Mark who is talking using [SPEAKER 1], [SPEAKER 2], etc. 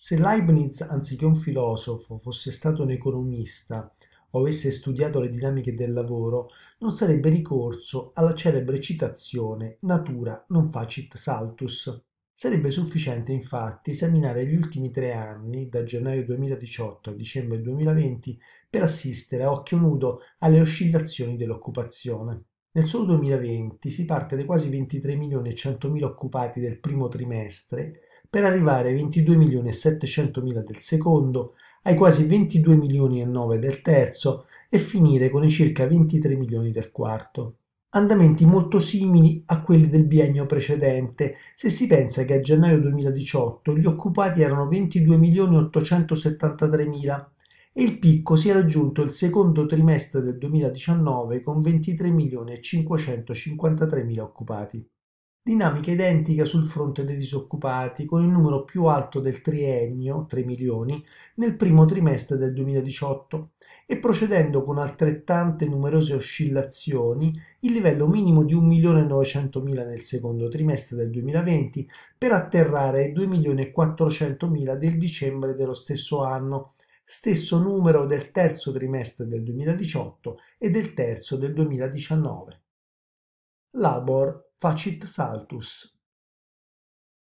[SPEAKER 1] Se Leibniz, anziché un filosofo, fosse stato un economista o avesse studiato le dinamiche del lavoro, non sarebbe ricorso alla celebre citazione Natura non facit saltus. Sarebbe sufficiente infatti esaminare gli ultimi tre anni, da gennaio 2018 a dicembre 2020, per assistere a occhio nudo alle oscillazioni dell'occupazione. Nel solo 2020 si parte dai quasi 23 milioni e 100 occupati del primo trimestre per arrivare ai 22.700.000 del secondo, ai quasi 22 del terzo e finire con i circa 23 milioni del quarto. Andamenti molto simili a quelli del biennio precedente, se si pensa che a gennaio 2018 gli occupati erano 22.873.000 e il picco si è raggiunto il secondo trimestre del 2019 con 23.553.000 occupati. Dinamica identica sul fronte dei disoccupati, con il numero più alto del triennio, 3 milioni, nel primo trimestre del 2018 e procedendo con altrettante numerose oscillazioni, il livello minimo di 1.900.000 nel secondo trimestre del 2020 per atterrare ai 2.400.000 del dicembre dello stesso anno, stesso numero del terzo trimestre del 2018 e del terzo del 2019. Labor facit saltus.